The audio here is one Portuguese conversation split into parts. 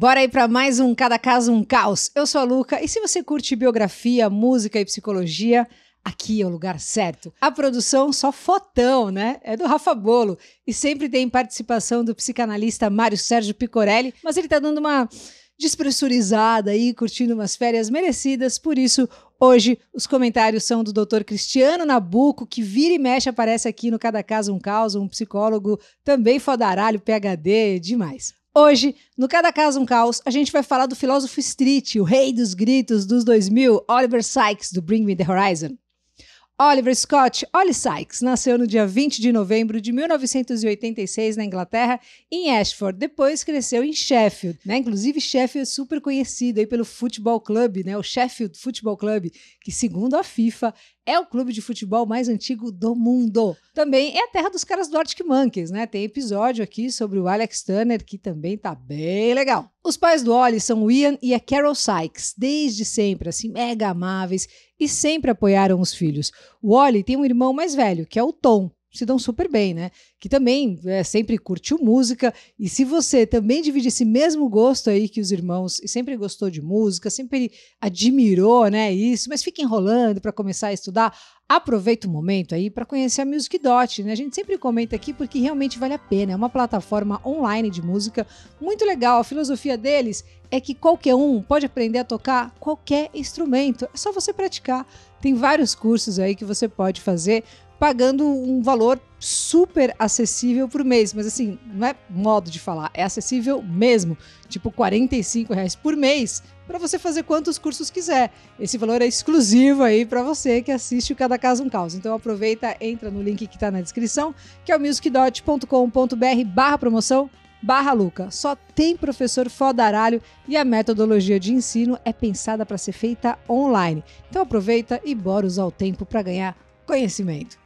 Bora aí para mais um Cada Caso um Caos. Eu sou a Luca e se você curte biografia, música e psicologia, aqui é o lugar certo. A produção só fotão, né? É do Rafa Bolo e sempre tem participação do psicanalista Mário Sérgio Picorelli, mas ele tá dando uma despressurizada aí, curtindo umas férias merecidas, por isso Hoje, os comentários são do Dr. Cristiano Nabuco, que vira e mexe aparece aqui no Cada Caso um Caos, um psicólogo também fodaralho, PHD, demais. Hoje, no Cada Caso um Caos, a gente vai falar do filósofo Street, o rei dos gritos dos 2000, Oliver Sykes, do Bring Me The Horizon. Oliver Scott Ollie Sykes nasceu no dia 20 de novembro de 1986 na Inglaterra, em Ashford. Depois cresceu em Sheffield, né? Inclusive Sheffield é super conhecido aí pelo Futebol Club, né? O Sheffield Futebol Club, que segundo a FIFA é o clube de futebol mais antigo do mundo. Também é a terra dos caras do Arctic Monkeys, né? Tem episódio aqui sobre o Alex Turner que também tá bem legal. Os pais do Ollie são o Ian e a Carol Sykes, desde sempre, assim, mega amáveis e sempre apoiaram os filhos. O Ollie tem um irmão mais velho, que é o Tom, se dão super bem, né? Que também é, sempre curtiu música. E se você também divide esse mesmo gosto aí que os irmãos, e sempre gostou de música, sempre admirou, né? Isso, mas fica enrolando para começar a estudar. Aproveita o momento aí para conhecer a Music Dot, né? A gente sempre comenta aqui porque realmente vale a pena. É uma plataforma online de música muito legal. A filosofia deles é que qualquer um pode aprender a tocar qualquer instrumento. É só você praticar. Tem vários cursos aí que você pode fazer pagando um valor super acessível por mês, mas assim, não é modo de falar, é acessível mesmo, tipo 45 reais por mês para você fazer quantos cursos quiser. Esse valor é exclusivo aí para você que assiste o Cada Caso um Caos. Então aproveita, entra no link que está na descrição, que é o musicdot.com.br barra promoção barra Luca. Só tem professor fodaralho e a metodologia de ensino é pensada para ser feita online. Então aproveita e bora usar o tempo para ganhar conhecimento.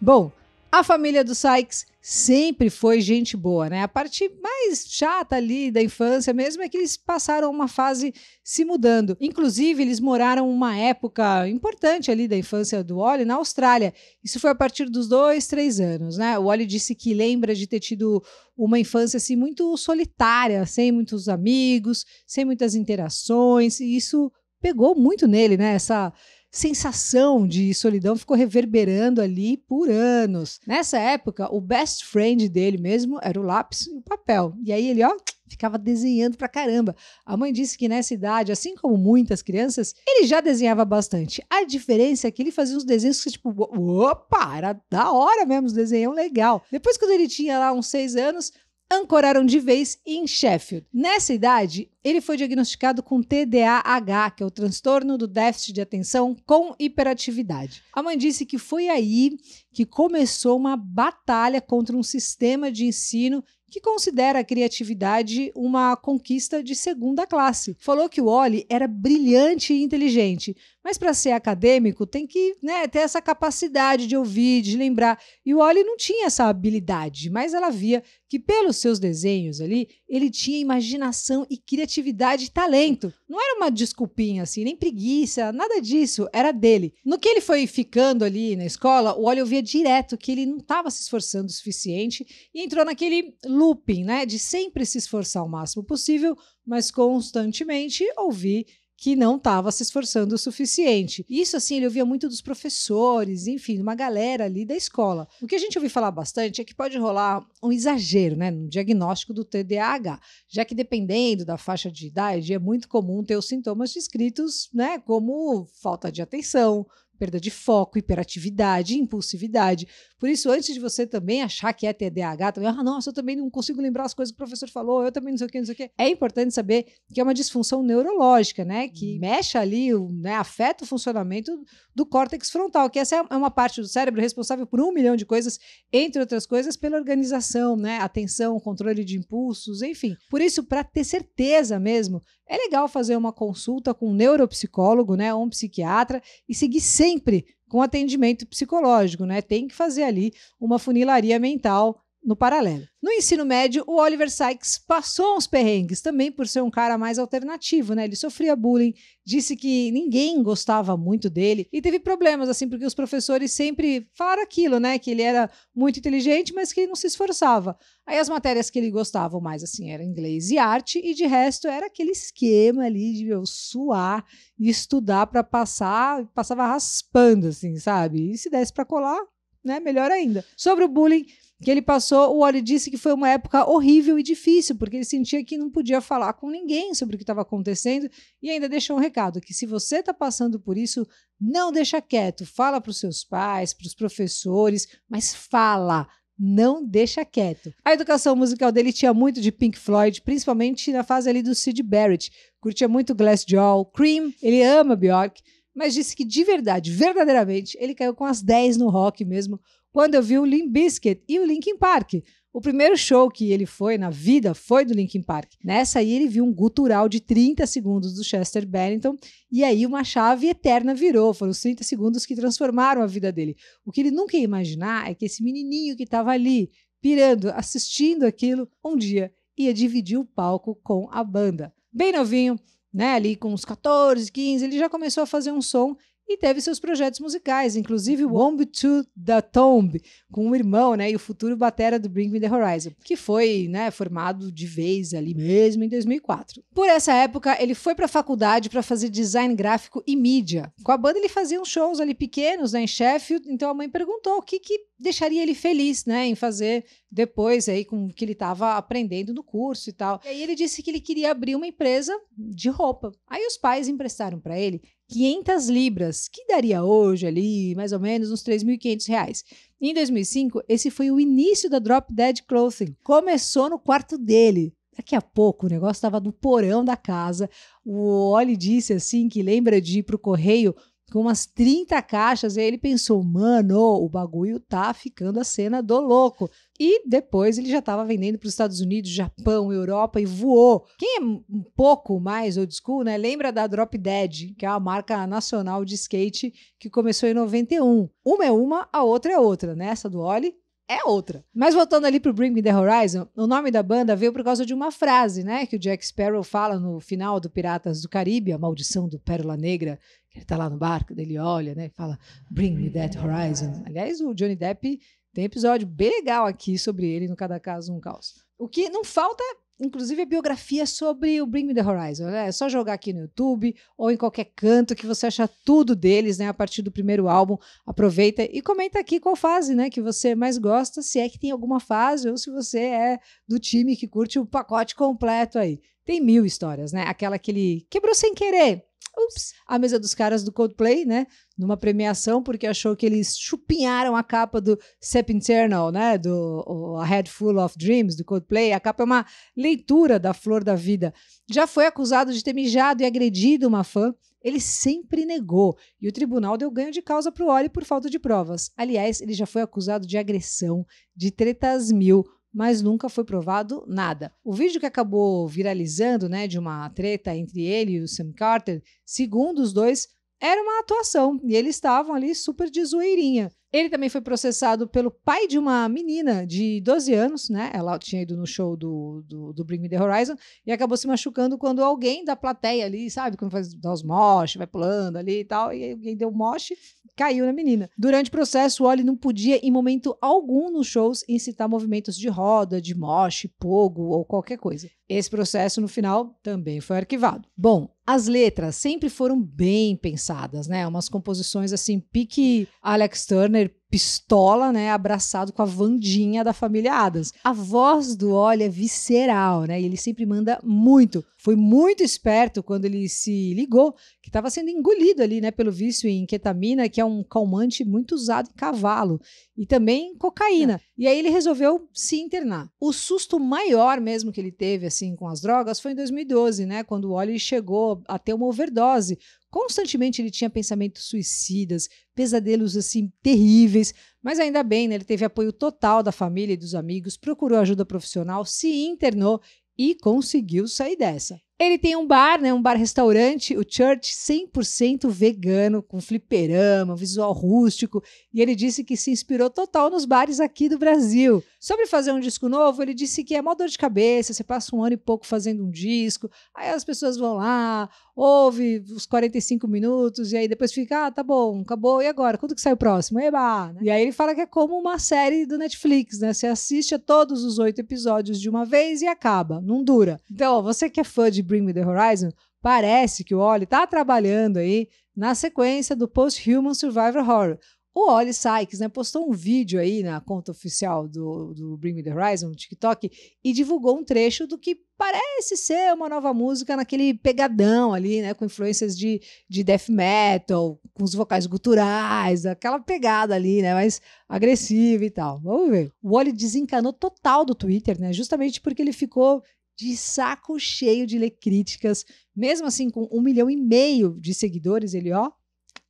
Bom, a família do Sykes sempre foi gente boa, né? A parte mais chata ali da infância mesmo é que eles passaram uma fase se mudando. Inclusive, eles moraram uma época importante ali da infância do Wally na Austrália. Isso foi a partir dos dois, três anos, né? O Wally disse que lembra de ter tido uma infância assim muito solitária, sem muitos amigos, sem muitas interações, e isso pegou muito nele, né? Essa sensação de solidão ficou reverberando ali por anos. Nessa época, o best friend dele mesmo era o lápis e o papel. E aí ele, ó, ficava desenhando pra caramba. A mãe disse que nessa idade, assim como muitas crianças, ele já desenhava bastante. A diferença é que ele fazia uns desenhos que, tipo, opa, era da hora mesmo, os desenhão legal. Depois, quando ele tinha lá uns seis anos, ancoraram de vez em Sheffield. Nessa idade, ele foi diagnosticado com TDAH, que é o transtorno do déficit de atenção com hiperatividade. A mãe disse que foi aí que começou uma batalha contra um sistema de ensino que considera a criatividade uma conquista de segunda classe. Falou que o Oli era brilhante e inteligente, mas para ser acadêmico tem que né, ter essa capacidade de ouvir, de lembrar. E o Oli não tinha essa habilidade, mas ela via que pelos seus desenhos ali, ele tinha imaginação e criatividade e talento. Não era uma desculpinha assim, nem preguiça, nada disso, era dele. No que ele foi ficando ali na escola, o Oli via direto que ele não estava se esforçando o suficiente e entrou naquele looping, né? De sempre se esforçar o máximo possível, mas constantemente ouvir que não estava se esforçando o suficiente. Isso, assim, ele ouvia muito dos professores, enfim, uma galera ali da escola. O que a gente ouviu falar bastante é que pode rolar um exagero, né, no diagnóstico do TDAH, já que dependendo da faixa de idade, é muito comum ter os sintomas descritos, né, como falta de atenção, perda de foco, hiperatividade, impulsividade. Por isso, antes de você também achar que é TDAH, também, ah, nossa, eu também não consigo lembrar as coisas que o professor falou, eu também não sei o que, não sei o que. É importante saber que é uma disfunção neurológica, né? Que hum. mexe ali, né, afeta o funcionamento do córtex frontal, que essa é uma parte do cérebro responsável por um milhão de coisas, entre outras coisas, pela organização, né? Atenção, controle de impulsos, enfim. Por isso, para ter certeza mesmo, é legal fazer uma consulta com um neuropsicólogo, né? Ou um psiquiatra e seguir sempre sempre com atendimento psicológico, né? Tem que fazer ali uma funilaria mental no paralelo. No ensino médio, o Oliver Sykes passou uns perrengues também por ser um cara mais alternativo, né? Ele sofria bullying, disse que ninguém gostava muito dele e teve problemas assim porque os professores sempre falaram aquilo, né, que ele era muito inteligente, mas que não se esforçava. Aí as matérias que ele gostava mais assim era inglês e arte e de resto era aquele esquema ali de eu suar e estudar para passar, passava raspando assim, sabe? E se desse para colar, né, melhor ainda. Sobre o bullying que ele passou, o Wally disse que foi uma época horrível e difícil, porque ele sentia que não podia falar com ninguém sobre o que estava acontecendo e ainda deixou um recado que se você está passando por isso, não deixa quieto, fala para os seus pais, para os professores, mas fala, não deixa quieto. A educação musical dele tinha muito de Pink Floyd, principalmente na fase ali do Sid Barrett. Curtia muito Glass Jaw, Cream, ele ama Bjork mas disse que de verdade, verdadeiramente, ele caiu com as 10 no rock mesmo, quando eu vi o Limp Biscuit e o Linkin Park. O primeiro show que ele foi na vida foi do Linkin Park. Nessa aí ele viu um gutural de 30 segundos do Chester Bennington e aí uma chave eterna virou. Foram os 30 segundos que transformaram a vida dele. O que ele nunca ia imaginar é que esse menininho que estava ali, pirando, assistindo aquilo, um dia ia dividir o palco com a banda. Bem novinho, né, ali com uns 14, 15, ele já começou a fazer um som e teve seus projetos musicais, inclusive o uhum. Womb to the Tomb, com o irmão, né, e o futuro batera do Bring Me The Horizon, que foi, né, formado de vez ali mesmo em 2004. Por essa época, ele foi para a faculdade para fazer design gráfico e mídia. Com a banda ele fazia uns shows ali pequenos, né, em Sheffield, então a mãe perguntou o que que deixaria ele feliz, né, em fazer depois aí com o que ele estava aprendendo no curso e tal. E aí ele disse que ele queria abrir uma empresa de roupa. Aí os pais emprestaram para ele 500 libras, que daria hoje ali mais ou menos uns 3.500 reais. Em 2005, esse foi o início da Drop Dead Clothing. Começou no quarto dele. Daqui a pouco o negócio estava no porão da casa. O Oli disse assim que lembra de ir para o correio com umas 30 caixas, e aí ele pensou, mano, o bagulho tá ficando a cena do louco. E depois ele já estava vendendo para os Estados Unidos, Japão, Europa e voou. Quem é um pouco mais old school, né? Lembra da Drop Dead, que é a marca nacional de skate que começou em 91. Uma é uma, a outra é outra, né? Essa do Oli é outra. Mas voltando ali pro Bring Me The Horizon, o nome da banda veio por causa de uma frase, né, que o Jack Sparrow fala no final do Piratas do Caribe, a maldição do Pérola Negra, que ele tá lá no barco, dele, olha, né, e fala Bring Me That Horizon. Aliás, o Johnny Depp tem episódio bem legal aqui sobre ele no Cada Caso Um Caos. O que não falta inclusive, a biografia é sobre o Bring Me The Horizon. Né? É só jogar aqui no YouTube ou em qualquer canto que você acha tudo deles, né? A partir do primeiro álbum. Aproveita e comenta aqui qual fase, né? Que você mais gosta, se é que tem alguma fase ou se você é do time que curte o pacote completo aí. Tem mil histórias, né? Aquela que ele quebrou sem querer. Ups, a mesa dos caras do Coldplay, né? numa premiação porque achou que eles chupinharam a capa do Sep Internal, né? Do A Head Full of Dreams, do Coldplay. A capa é uma leitura da Flor da Vida. Já foi acusado de ter mijado e agredido uma fã. Ele sempre negou e o tribunal deu ganho de causa para o Oli por falta de provas. Aliás, ele já foi acusado de agressão, de tretas mil, mas nunca foi provado nada. O vídeo que acabou viralizando, né, de uma treta entre ele e o Sam Carter, segundo os dois, era uma atuação. E eles estavam ali super de zoeirinha. Ele também foi processado pelo pai de uma menina de 12 anos, né? Ela tinha ido no show do, do, do Bring Me the Horizon e acabou se machucando quando alguém da plateia ali, sabe, quando faz dá os moches, vai pulando ali e tal, e alguém deu moche, caiu na menina. Durante o processo, o Oli não podia, em momento algum nos shows, incitar movimentos de roda, de moche, pogo ou qualquer coisa. Esse processo, no final, também foi arquivado. Bom, as letras sempre foram bem pensadas, né? Umas composições assim, pique Alex Turner Turner pistola, né, abraçado com a Vandinha da família Adams. A voz do Oli é visceral, né? E ele sempre manda muito. Foi muito esperto quando ele se ligou que estava sendo engolido ali, né, pelo vício em ketamina, que é um calmante muito usado em cavalo, e também cocaína. É. E aí ele resolveu se internar. O susto maior mesmo que ele teve assim com as drogas foi em 2012, né, quando o Oli chegou a ter uma overdose Constantemente ele tinha pensamentos suicidas, pesadelos assim terríveis, mas ainda bem, né? ele teve apoio total da família e dos amigos, procurou ajuda profissional, se internou e conseguiu sair dessa. Ele tem um bar, né, um bar-restaurante, o Church, 100% vegano, com fliperama, visual rústico, e ele disse que se inspirou total nos bares aqui do Brasil. Sobre fazer um disco novo, ele disse que é mó dor de cabeça, você passa um ano e pouco fazendo um disco, aí as pessoas vão lá, ouve os 45 minutos, e aí depois fica, ah, tá bom, acabou, e agora? Quando que sai o próximo? Eba! Né? E aí ele fala que é como uma série do Netflix, né, você assiste a todos os oito episódios de uma vez e acaba, não dura. Então, ó, você que é fã de Bring Me the Horizon, parece que o Oli está trabalhando aí na sequência do Post-Human Survivor Horror. O Oli Sykes né, postou um vídeo aí na conta oficial do, do Bring Me the Horizon, no TikTok, e divulgou um trecho do que parece ser uma nova música naquele pegadão ali, né? Com influências de, de death metal, com os vocais guturais, aquela pegada ali, né? Mais agressiva e tal. Vamos ver. O Oli desencanou total do Twitter, né? Justamente porque ele ficou de saco cheio de ler críticas, mesmo assim com um milhão e meio de seguidores, ele, ó,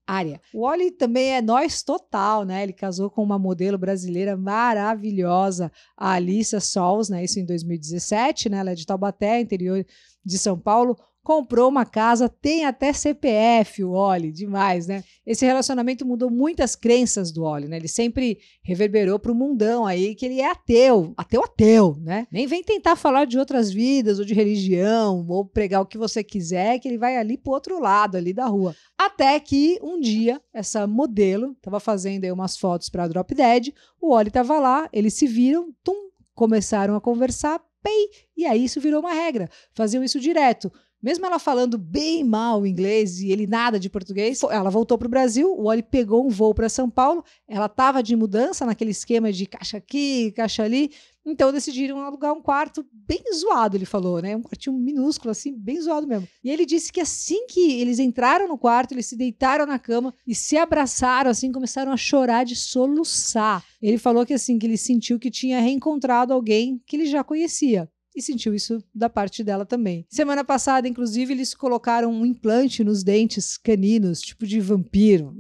área. O Oli também é nós total, né? Ele casou com uma modelo brasileira maravilhosa, a Alissa Sols, né? Isso em 2017, né? Ela é de Taubaté, interior de São Paulo comprou uma casa, tem até CPF o Oli, demais, né? Esse relacionamento mudou muitas crenças do Oli, né? Ele sempre reverberou para o mundão aí que ele é ateu, ateu ateu, né? Nem vem tentar falar de outras vidas ou de religião ou pregar o que você quiser, que ele vai ali pro outro lado ali da rua. Até que um dia essa modelo estava fazendo aí umas fotos para Drop Dead, o Oli estava lá, eles se viram, tum, começaram a conversar, pei, e aí isso virou uma regra. Faziam isso direto mesmo ela falando bem mal inglês e ele nada de português, ela voltou para o Brasil, o Oli pegou um voo para São Paulo, ela estava de mudança naquele esquema de caixa aqui, caixa ali, então decidiram alugar um quarto bem zoado, ele falou, né? Um quartinho minúsculo, assim, bem zoado mesmo. E ele disse que assim que eles entraram no quarto, eles se deitaram na cama e se abraçaram, assim, começaram a chorar de soluçar. Ele falou que assim, que ele sentiu que tinha reencontrado alguém que ele já conhecia e sentiu isso da parte dela também. Semana passada, inclusive, eles colocaram um implante nos dentes caninos, tipo de vampiro.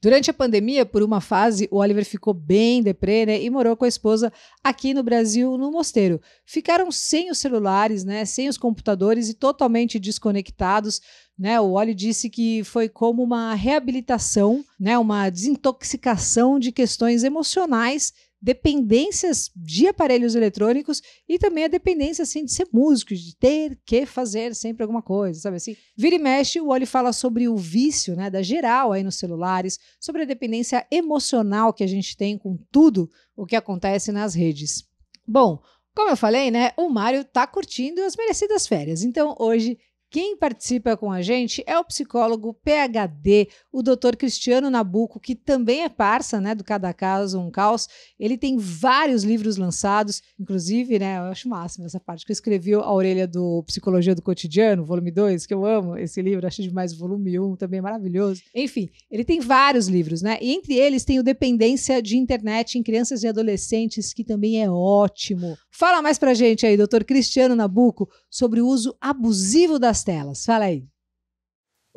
Durante a pandemia, por uma fase, o Oliver ficou bem deprê, né, e morou com a esposa aqui no Brasil, no mosteiro. Ficaram sem os celulares, né, sem os computadores e totalmente desconectados. Né, o Oli disse que foi como uma reabilitação, né, uma desintoxicação de questões emocionais dependências de aparelhos eletrônicos e também a dependência assim de ser músico, de ter que fazer sempre alguma coisa, sabe assim? Vira e mexe, o Oli fala sobre o vício, né, da geral aí nos celulares, sobre a dependência emocional que a gente tem com tudo o que acontece nas redes. Bom, como eu falei, né, o Mário tá curtindo as merecidas férias. Então, hoje quem participa com a gente é o psicólogo PHD, o Dr. Cristiano Nabuco, que também é parça, né, do Cada Caso um Caos. Ele tem vários livros lançados, inclusive, né, eu acho máximo essa parte que escreveu A Orelha do Psicologia do Cotidiano, volume 2, que eu amo esse livro, acho demais o volume 1, um, também é maravilhoso. Enfim, ele tem vários livros, né? E entre eles tem o Dependência de Internet em Crianças e Adolescentes, que também é ótimo. Fala mais pra gente aí, Dr. Cristiano Nabuco, sobre o uso abusivo das Fala aí.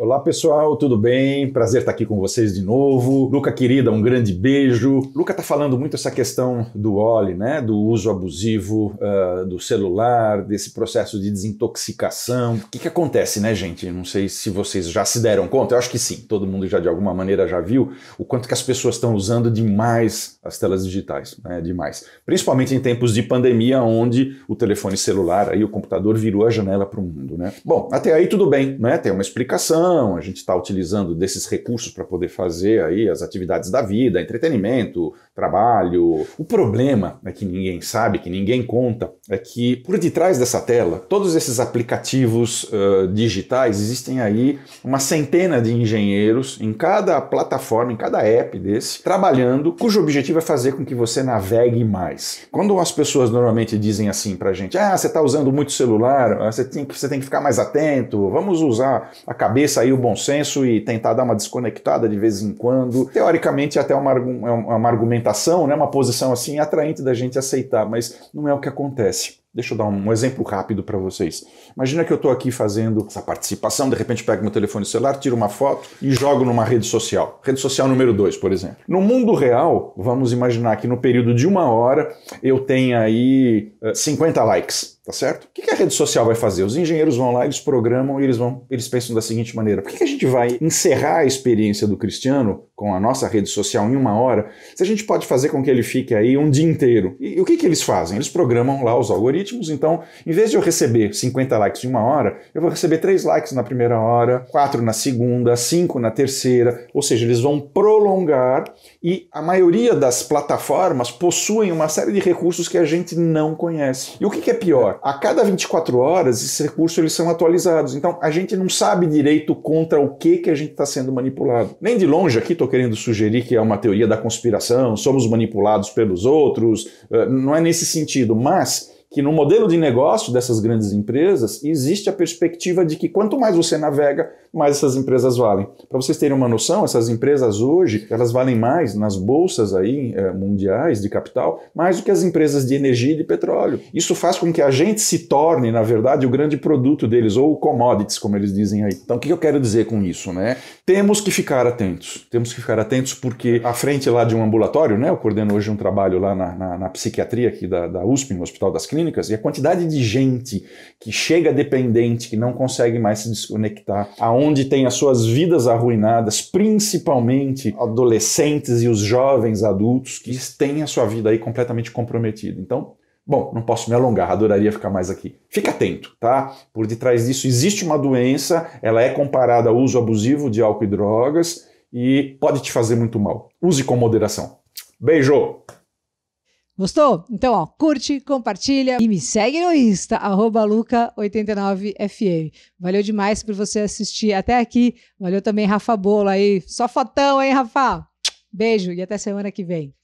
Olá pessoal, tudo bem? Prazer estar aqui com vocês de novo. Luca querida, um grande beijo. Luca tá falando muito essa questão do óleo, né? Do uso abusivo uh, do celular, desse processo de desintoxicação. O que que acontece, né, gente? não sei se vocês já se deram conta. Eu acho que sim. Todo mundo já de alguma maneira já viu o quanto que as pessoas estão usando demais as telas digitais, né? Demais. Principalmente em tempos de pandemia, onde o telefone celular, aí o computador virou a janela para o mundo, né? Bom, até aí tudo bem, né? Tem uma explicação educação, a gente está utilizando desses recursos para poder fazer aí as atividades da vida, entretenimento, trabalho. O problema é que ninguém sabe, que ninguém conta, é que por detrás dessa tela, todos esses aplicativos uh, digitais, existem aí uma centena de engenheiros em cada plataforma, em cada app desse, trabalhando, cujo objetivo é fazer com que você navegue mais. Quando as pessoas normalmente dizem assim pra gente, ah, você está usando muito celular, ah, você tem, que, você tem que ficar mais atento, vamos usar a cabeça e o bom senso e tentar dar uma desconectada de vez em quando. Teoricamente, até é uma, é uma, é uma argumentação ostentação, né, uma posição assim atraente da gente aceitar, mas não é o que acontece. Deixa eu dar um exemplo rápido para vocês. Imagina que eu estou aqui fazendo essa participação, de repente pego meu telefone celular, tiro uma foto e jogo numa rede social. Rede social número 2, por exemplo. No mundo real, vamos imaginar que no período de uma hora eu tenha aí uh, eh, 50 likes. Tá certo? O que a rede social vai fazer? Os engenheiros vão lá, eles programam e eles vão, eles pensam da seguinte maneira: por que a gente vai encerrar a experiência do Cristiano com a nossa rede social em uma hora, se a gente pode fazer com que ele fique aí um dia inteiro? E, e o que, que eles fazem? Eles programam lá os algoritmos, então, em vez de eu receber 50 likes em uma hora, eu vou receber 3 likes na primeira hora, 4 na segunda, 5 na terceira, ou seja, eles vão prolongar e a maioria das plataformas possuem uma série de recursos que a gente não conhece. E o que, que é pior? a cada 24 horas, esses recursos eles são atualizados. Então, a gente não sabe direito contra o que, que a gente está sendo manipulado. Nem de longe aqui estou querendo sugerir que é uma teoria da conspiração, somos manipulados pelos outros, eh, não é nesse sentido, mas que no modelo de negócio dessas grandes empresas existe a perspectiva de que quanto mais você navega, mais essas empresas valem. Para vocês terem uma noção, essas empresas hoje, elas valem mais nas bolsas aí eh, mundiais de capital, mais do que as empresas de energia e de petróleo. Isso faz com que a gente se torne, na verdade, o grande produto deles, ou commodities, como eles dizem aí. Então, o que eu quero dizer com isso, né? Temos que ficar atentos. Temos que ficar atentos porque à frente lá de um ambulatório, né? Eu coordeno hoje um trabalho lá na, na, na psiquiatria aqui da, da USP, no Hospital das Clínicas, e a quantidade de gente que chega dependente, que não consegue mais se desconectar, aonde aonde tem as suas vidas arruinadas, principalmente adolescentes e os jovens adultos que têm a sua vida aí completamente comprometida. Então, Bom, não posso me alongar, adoraria ficar mais aqui. Fica atento, tá? Por detrás disso existe uma doença, ela é comparada ao uso abusivo de álcool e drogas e pode te fazer muito mal. Use com moderação. Beijo! Gostou? Então, ó, curte, compartilha e me segue no Insta, luca89fm. Valeu demais por você assistir até aqui. Valeu também, Rafa Bolo aí. Só fotão, hein, Rafa? Beijo e até semana que vem.